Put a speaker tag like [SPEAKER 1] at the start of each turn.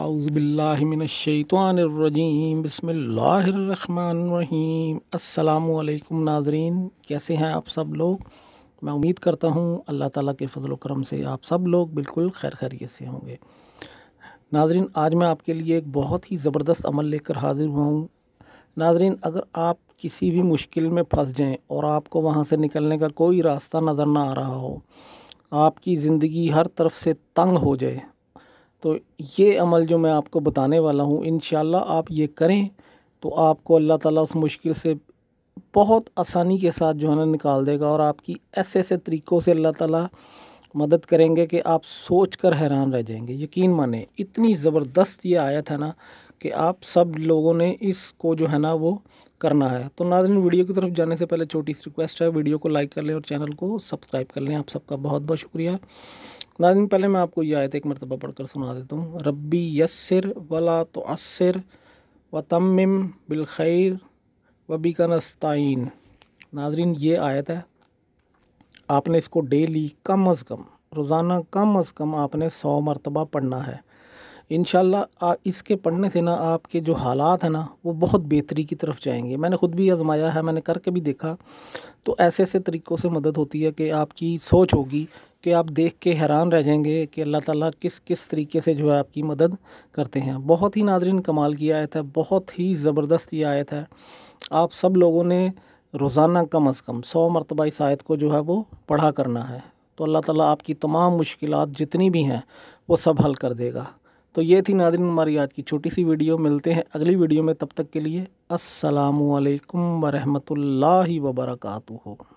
[SPEAKER 1] आउज़बिल्लिमिनशैतवानरजीम बसमीम अल्लाम नाजरीन कैसे हैं आप सब लोग मैं उम्मीद करता हूँ अल्लाह ताला के फजल करम से आप सब लोग बिल्कुल खैर खैरियत से होंगे नाजरीन आज मैं आपके लिए एक बहुत ही ज़बरदस्त अमल लेकर हाज़िर हुआ हूँ नाजरीन अगर आप किसी भी मुश्किल में फंस जाएँ और आपको वहाँ से निकलने का कोई रास्ता नज़र ना आ रहा हो आपकी ज़िंदगी हर तरफ से तंग हो जाए तो ये अमल जो मैं आपको बताने वाला हूँ इन आप ये करें तो आपको अल्लाह ताला उस मुश्किल से बहुत आसानी के साथ जो है ना निकाल देगा और आपकी ऐसे ऐसे तरीक़ों से अल्लाह ताला मदद करेंगे कि आप सोच कर हैरान रह जाएंगे यकीन माने इतनी ज़बरदस्त ये आयत है ना कि आप सब लोगों ने इसको जो है ना वो करना है तो नाजन वीडियो की तरफ जाने से पहले छोटी सी रिक्वेस्ट है वीडियो को लाइक कर लें और चैनल को सब्सक्राइब कर लें आप सबका बहुत बहुत शुक्रिया नाजिन पहले मैं आपको ये आयत एक मरतबा पढ़कर सुना देता हूँ रब्बी यसर वला तो असर व तम बिलखैर वबी का नस्तिन नाजरीन ये आयत है आपने इसको डेली कम अज़ कम रोज़ाना कम अज़ कम आपने सौ मरतबा पढ़ना है इन इसके पढ़ने से ना आपके जो हालात हैं ना वो बहुत बेहतरी की तरफ जाएंगे मैंने ख़ुद भी आजमाया है मैंने करके भी देखा तो ऐसे ऐसे तरीक़ों से मदद होती है कि आपकी सोच होगी कि आप देख के हैरान रह जाएंगे कि अल्लाह ताला किस किस तरीके से जो है आपकी मदद करते हैं बहुत ही नादरीन कमाल की आयत है बहुत ही ज़बरदस्त ये आयत है आप सब लोगों ने रोज़ाना कम अज़ कम सौ मरतबा इस आयत को जो है वो पढ़ा करना है तो अल्लाह ताला आपकी तमाम मुश्किल जितनी भी हैं वो सब हल कर देगा तो ये थी नादरीन हमारी आज की छोटी सी वीडियो मिलते हैं अगली वीडियो में तब तक के लिए असलकम वरहमल वबरकू